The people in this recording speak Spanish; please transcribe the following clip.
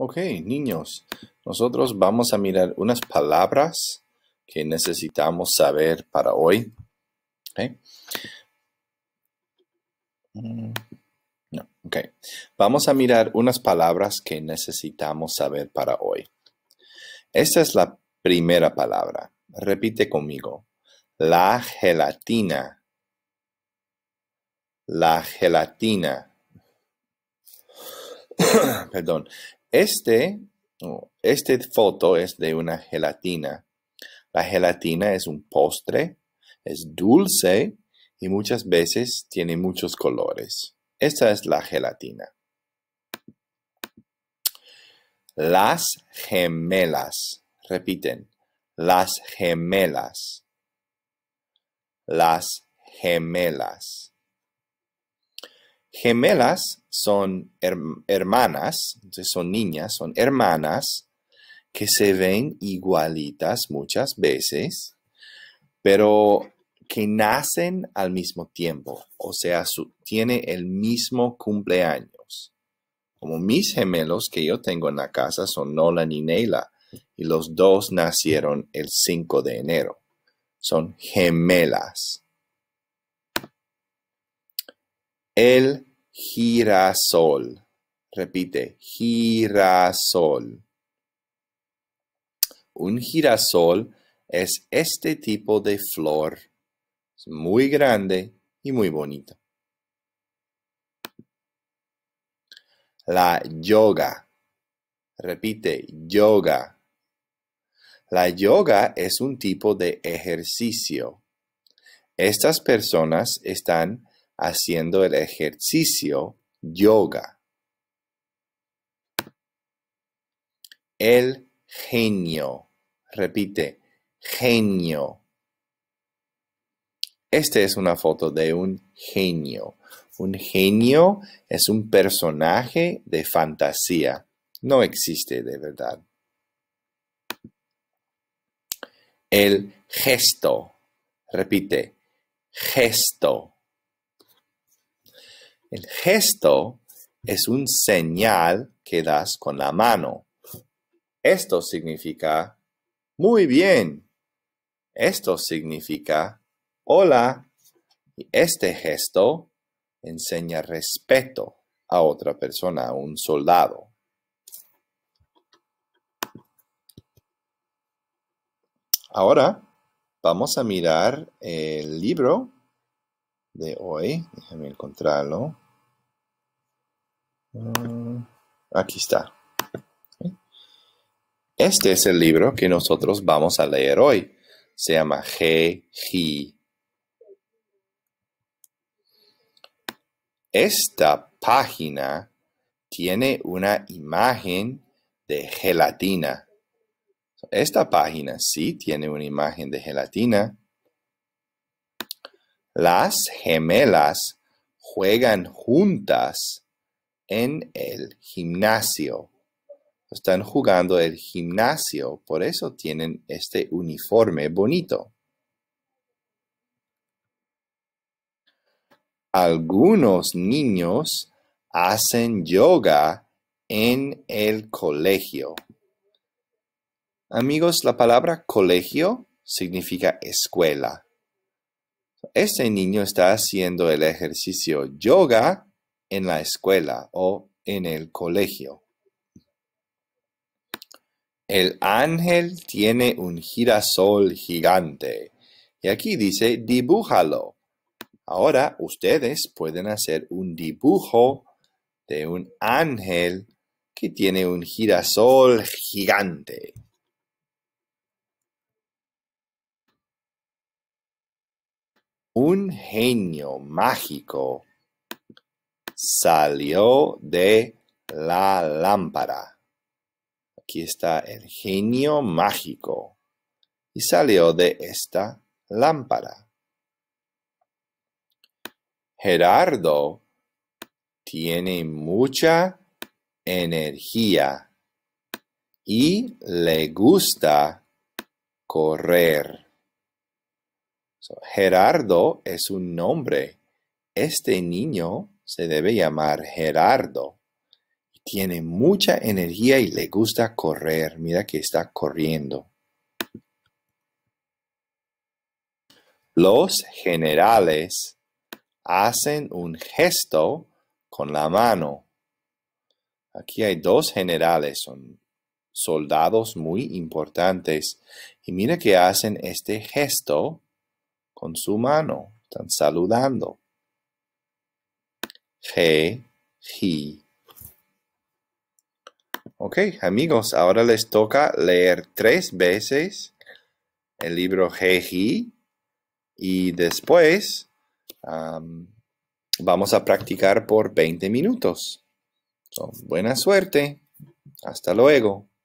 Ok, niños, nosotros vamos a mirar unas palabras que necesitamos saber para hoy. Mm, vamos a mirar unas palabras que necesitamos saber para hoy. Esta es la primera palabra. Repite conmigo. La gelatina. La gelatina. Perdón. Este, este foto es de una gelatina. La gelatina es un postre, es dulce y muchas veces tiene muchos colores. Esta es la gelatina. Las gemelas. Repiten. Las gemelas. Las gemelas. Gemelas son hermanas, entonces son niñas, son hermanas que se ven igualitas muchas veces, pero que nacen al mismo tiempo, o sea, tiene el mismo cumpleaños. Como mis gemelos que yo tengo en la casa son Nolan y Neila, y los dos nacieron el 5 de enero. Son gemelas. El girasol. Repite, girasol. Un girasol es este tipo de flor. Es muy grande y muy bonita. La yoga. Repite, yoga. La yoga es un tipo de ejercicio. Estas personas están haciendo el ejercicio yoga. El genio. Repite, genio. Esta es una foto de un genio. Un genio es un personaje de fantasía. No existe de verdad. El gesto. Repite, gesto. El gesto es un señal que das con la mano. Esto significa muy bien. Esto significa hola. Y este gesto enseña respeto a otra persona, a un soldado. Ahora vamos a mirar el libro de hoy. Déjame encontrarlo. Mm, aquí está. Este es el libro que nosotros vamos a leer hoy. Se llama He Esta página tiene una imagen de gelatina. Esta página sí tiene una imagen de gelatina las gemelas juegan juntas en el gimnasio. Están jugando el gimnasio, por eso tienen este uniforme bonito. Algunos niños hacen yoga en el colegio. Amigos, la palabra colegio significa escuela. Este niño está haciendo el ejercicio yoga en la escuela o en el colegio. El ángel tiene un girasol gigante. Y aquí dice, dibújalo. Ahora ustedes pueden hacer un dibujo de un ángel que tiene un girasol gigante. Un genio mágico salió de la lámpara. Aquí está el genio mágico y salió de esta lámpara. Gerardo tiene mucha energía y le gusta correr. Gerardo es un nombre. Este niño se debe llamar Gerardo. Tiene mucha energía y le gusta correr. Mira que está corriendo. Los generales hacen un gesto con la mano. Aquí hay dos generales, son soldados muy importantes. Y mira que hacen este gesto con su mano. Están saludando. He, he. Ok, amigos, ahora les toca leer tres veces el libro Jeji. y después vamos a practicar por 20 minutos. buena suerte. Hasta luego.